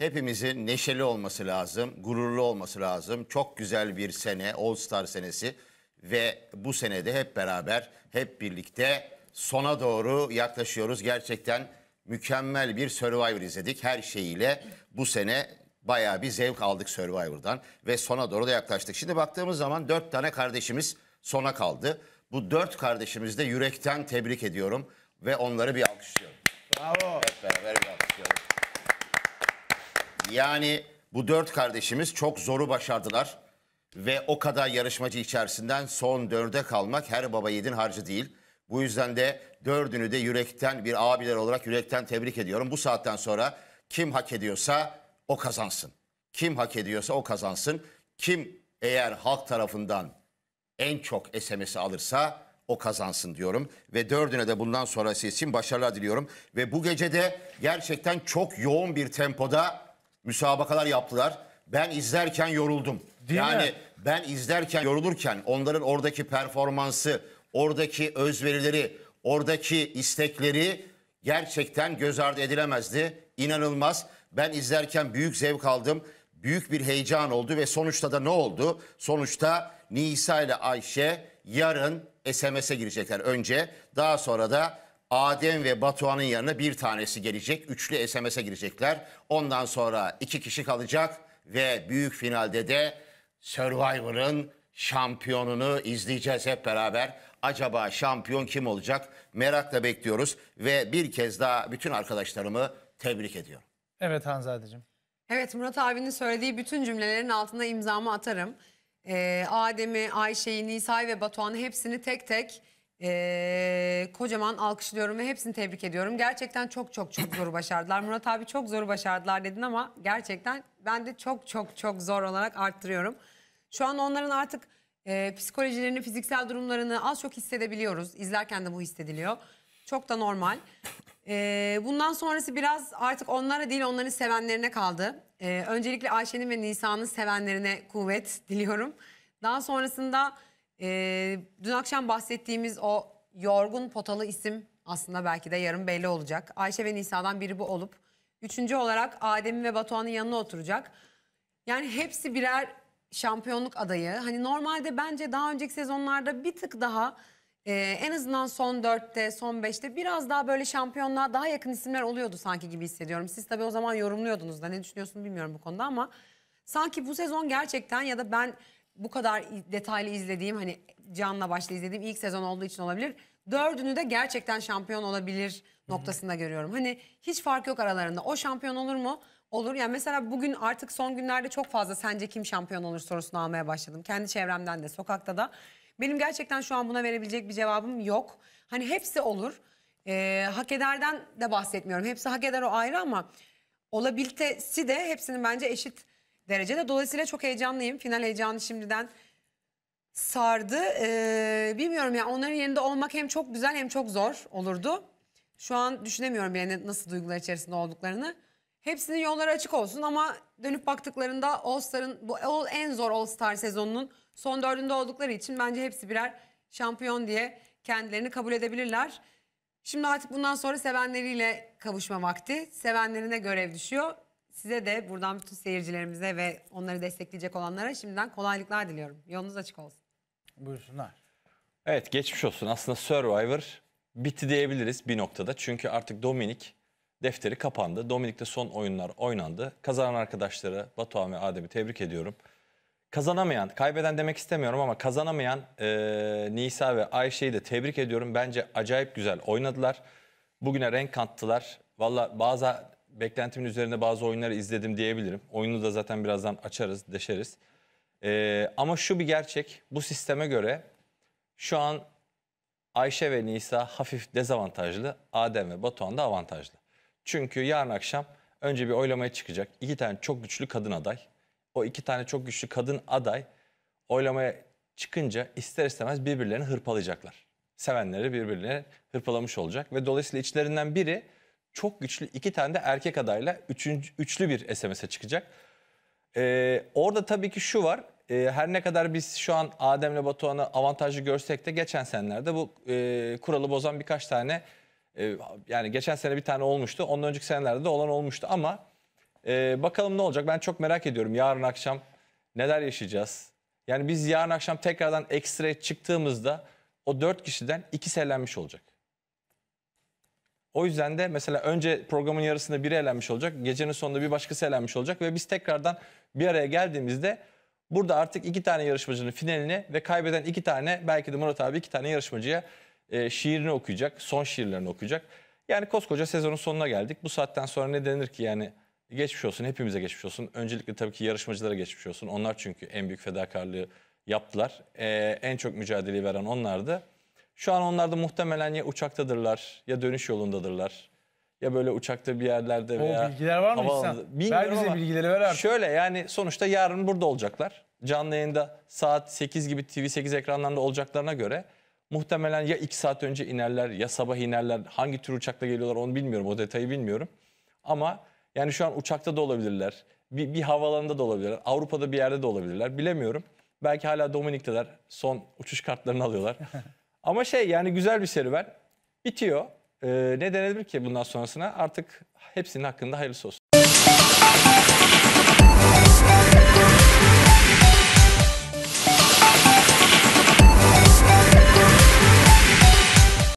Hepimizin neşeli olması lazım, gururlu olması lazım. Çok güzel bir sene, All Star senesi ve bu senede hep beraber, hep birlikte sona doğru yaklaşıyoruz. Gerçekten mükemmel bir Survivor izledik her şeyiyle. Bu sene bayağı bir zevk aldık Survivor'dan ve sona doğru da yaklaştık. Şimdi baktığımız zaman dört tane kardeşimiz sona kaldı. Bu dört kardeşimizi de yürekten tebrik ediyorum ve onları bir alkışlıyorum. Bravo. Hep beraber bir alkışlıyorum. Yani bu dört kardeşimiz çok zoru başardılar. Ve o kadar yarışmacı içerisinden son dörde kalmak her baba yiğidin harcı değil. Bu yüzden de dördünü de yürekten bir abiler olarak yürekten tebrik ediyorum. Bu saatten sonra kim hak ediyorsa o kazansın. Kim hak ediyorsa o kazansın. Kim eğer halk tarafından en çok SMS'i alırsa o kazansın diyorum. Ve dördüne de bundan sonrası için başarılar diliyorum. Ve bu gece de gerçekten çok yoğun bir tempoda müsabakalar yaptılar. Ben izlerken yoruldum. Değil yani mi? ben izlerken yorulurken onların oradaki performansı, oradaki özverileri, oradaki istekleri gerçekten göz ardı edilemezdi. İnanılmaz. Ben izlerken büyük zevk aldım. Büyük bir heyecan oldu ve sonuçta da ne oldu? Sonuçta Nisa ile Ayşe yarın SMS'e girecekler önce. Daha sonra da Adem ve Batuhan'ın yanına bir tanesi gelecek. Üçlü SMS'e girecekler. Ondan sonra iki kişi kalacak ve büyük finalde de Survivor'ın şampiyonunu izleyeceğiz hep beraber. Acaba şampiyon kim olacak? Merakla bekliyoruz ve bir kez daha bütün arkadaşlarımı tebrik ediyorum. Evet Hanzadeciğim. Evet Murat abinin söylediği bütün cümlelerin altına imzamı atarım. Ee, Adem'i, Ayşe'yi, Nisa'yı ve Batuhan'ı hepsini tek tek ee, kocaman alkışlıyorum ve hepsini tebrik ediyorum. Gerçekten çok çok çok zor başardılar. Murat abi çok zor başardılar dedin ama gerçekten ben de çok çok çok zor olarak arttırıyorum. Şu an onların artık e, psikolojilerini, fiziksel durumlarını az çok hissedebiliyoruz. İzlerken de bu hissediliyor. Çok da normal. Ee, bundan sonrası biraz artık onlara değil onların sevenlerine kaldı. Ee, öncelikle Ayşe'nin ve Nisa'nın sevenlerine kuvvet diliyorum. Daha sonrasında ee, dün akşam bahsettiğimiz o yorgun potalı isim aslında belki de yarın belli olacak. Ayşe ve Nisa'dan biri bu olup üçüncü olarak Adem'in ve Batuhan'ın yanına oturacak. Yani hepsi birer şampiyonluk adayı. Hani normalde bence daha önceki sezonlarda bir tık daha e, en azından son dörtte, son beşte biraz daha böyle şampiyonluğa daha yakın isimler oluyordu sanki gibi hissediyorum. Siz tabii o zaman yorumluyordunuz da ne düşünüyorsun bilmiyorum bu konuda ama sanki bu sezon gerçekten ya da ben bu kadar detaylı izlediğim hani Can'la başta izlediğim ilk sezon olduğu için olabilir. Dördünü de gerçekten şampiyon olabilir noktasında görüyorum. Hani hiç fark yok aralarında. O şampiyon olur mu? Olur. Yani mesela bugün artık son günlerde çok fazla sence kim şampiyon olur sorusunu almaya başladım. Kendi çevremden de, sokakta da. Benim gerçekten şu an buna verebilecek bir cevabım yok. Hani hepsi olur. Ee, hak ederden de bahsetmiyorum. Hepsi hak eder o ayrı ama olabilitesi de hepsinin bence eşit derecede. Dolayısıyla çok heyecanlıyım. Final heyecanı şimdiden sardı. Ee, bilmiyorum ya yani onların yerinde olmak hem çok güzel hem çok zor olurdu. Şu an düşünemiyorum yani nasıl duygular içerisinde olduklarını. Hepsinin yolları açık olsun ama dönüp baktıklarında All Star'ın bu en zor All Star sezonunun son dördünde oldukları için bence hepsi birer şampiyon diye kendilerini kabul edebilirler. Şimdi artık bundan sonra sevenleriyle kavuşma vakti. Sevenlerine görev düşüyor. Size de buradan bütün seyircilerimize ve onları destekleyecek olanlara şimdiden kolaylıklar diliyorum. Yolunuz açık olsun. Buyursunlar. Evet geçmiş olsun. Aslında Survivor bitti diyebiliriz bir noktada. Çünkü artık Dominik defteri kapandı. Dominik'te son oyunlar oynandı. Kazanan arkadaşları Batuhan ve Adem'i tebrik ediyorum. Kazanamayan, kaybeden demek istemiyorum ama kazanamayan e, Nisa ve Ayşe'yi de tebrik ediyorum. Bence acayip güzel oynadılar. Bugüne renk kattılar. Valla bazı beklentimin üzerinde bazı oyunları izledim diyebilirim. Oyunu da zaten birazdan açarız, deşeriz. Ee, ama şu bir gerçek, bu sisteme göre şu an Ayşe ve Nisa hafif dezavantajlı, Adem ve Batuhan da avantajlı. Çünkü yarın akşam önce bir oylamaya çıkacak iki tane çok güçlü kadın aday. O iki tane çok güçlü kadın aday oylamaya çıkınca ister istemez birbirlerini hırpalayacaklar. Sevenleri birbirlerine hırpalamış olacak ve dolayısıyla içlerinden biri çok güçlü iki tane de erkek adayla üçüncü, üçlü bir SMS'e çıkacak. Ee, orada tabii ki şu var. E, her ne kadar biz şu an Adem'le Batuhan'ı avantajlı görsek de geçen senelerde bu e, kuralı bozan birkaç tane e, yani geçen sene bir tane olmuştu. Ondan önceki senelerde de olan olmuştu ama e, bakalım ne olacak? Ben çok merak ediyorum yarın akşam neler yaşayacağız? Yani biz yarın akşam tekrardan ekstra çıktığımızda o dört kişiden iki selenmiş olacak. O yüzden de mesela önce programın yarısında biri elenmiş olacak. Gecenin sonunda bir başkası elenmiş olacak. Ve biz tekrardan bir araya geldiğimizde burada artık iki tane yarışmacının finalini ve kaybeden iki tane belki de Murat abi iki tane yarışmacıya e, şiirini okuyacak. Son şiirlerini okuyacak. Yani koskoca sezonun sonuna geldik. Bu saatten sonra ne denir ki yani geçmiş olsun hepimize geçmiş olsun. Öncelikle tabii ki yarışmacılara geçmiş olsun. Onlar çünkü en büyük fedakarlığı yaptılar. E, en çok mücadeleyi veren onlardı. Şu an onlar da muhtemelen ya uçaktadırlar ya dönüş yolundadırlar. Ya böyle uçakta bir yerlerde veya... O bilgiler var mı İhsan? Ver bize ama bilgileri ver artık. Şöyle yani sonuçta yarın burada olacaklar. Canlı yayında saat 8 gibi TV8 ekranlarında olacaklarına göre muhtemelen ya 2 saat önce inerler ya sabah inerler. Hangi tür uçakla geliyorlar onu bilmiyorum o detayı bilmiyorum. Ama yani şu an uçakta da olabilirler. Bir, bir havalanında da olabilirler. Avrupa'da bir yerde de olabilirler bilemiyorum. Belki hala Dominik'teler son uçuş kartlarını alıyorlar. Ama şey yani güzel bir serüven. Bitiyor. Ee, ne denebilir ki bundan sonrasına? Artık hepsinin hakkında hayırlısı olsun.